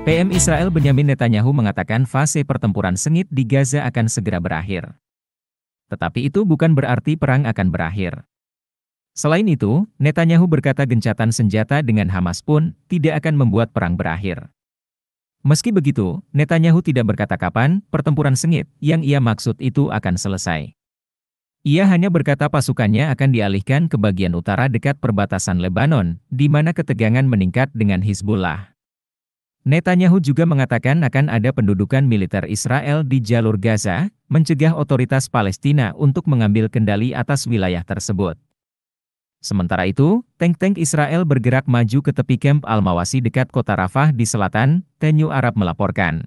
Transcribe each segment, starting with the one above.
PM Israel Benjamin Netanyahu mengatakan fase pertempuran sengit di Gaza akan segera berakhir. Tetapi itu bukan berarti perang akan berakhir. Selain itu, Netanyahu berkata gencatan senjata dengan Hamas pun tidak akan membuat perang berakhir. Meski begitu, Netanyahu tidak berkata kapan pertempuran sengit yang ia maksud itu akan selesai. Ia hanya berkata pasukannya akan dialihkan ke bagian utara dekat perbatasan Lebanon, di mana ketegangan meningkat dengan Hizbullah. Netanyahu juga mengatakan akan ada pendudukan militer Israel di jalur Gaza, mencegah otoritas Palestina untuk mengambil kendali atas wilayah tersebut. Sementara itu, tank-tank Israel bergerak maju ke tepi kamp Al-Mawasi dekat kota Rafah di selatan, Tenyu Arab melaporkan.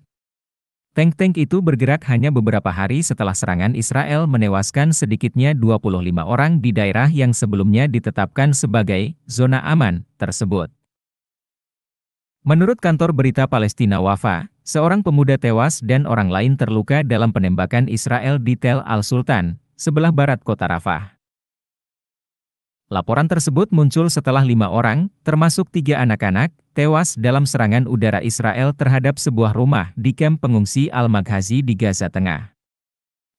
Tank-tank itu bergerak hanya beberapa hari setelah serangan Israel menewaskan sedikitnya 25 orang di daerah yang sebelumnya ditetapkan sebagai zona aman tersebut. Menurut kantor berita Palestina Wafa, seorang pemuda tewas dan orang lain terluka dalam penembakan Israel di Tel Al-Sultan, sebelah barat kota Rafah. Laporan tersebut muncul setelah lima orang, termasuk tiga anak-anak, tewas dalam serangan udara Israel terhadap sebuah rumah di kamp pengungsi Al-Maghazi di Gaza Tengah.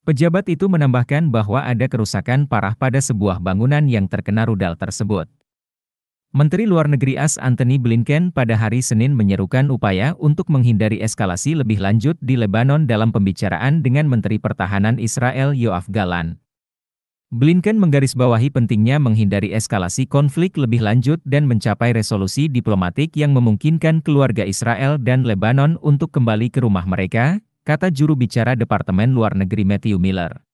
Pejabat itu menambahkan bahwa ada kerusakan parah pada sebuah bangunan yang terkena rudal tersebut. Menteri Luar Negeri AS Anthony Blinken pada hari Senin menyerukan upaya untuk menghindari eskalasi lebih lanjut di Lebanon dalam pembicaraan dengan Menteri Pertahanan Israel Yoav Galan. Blinken menggarisbawahi pentingnya menghindari eskalasi konflik lebih lanjut dan mencapai resolusi diplomatik yang memungkinkan keluarga Israel dan Lebanon untuk kembali ke rumah mereka, kata juru bicara Departemen Luar Negeri Matthew Miller.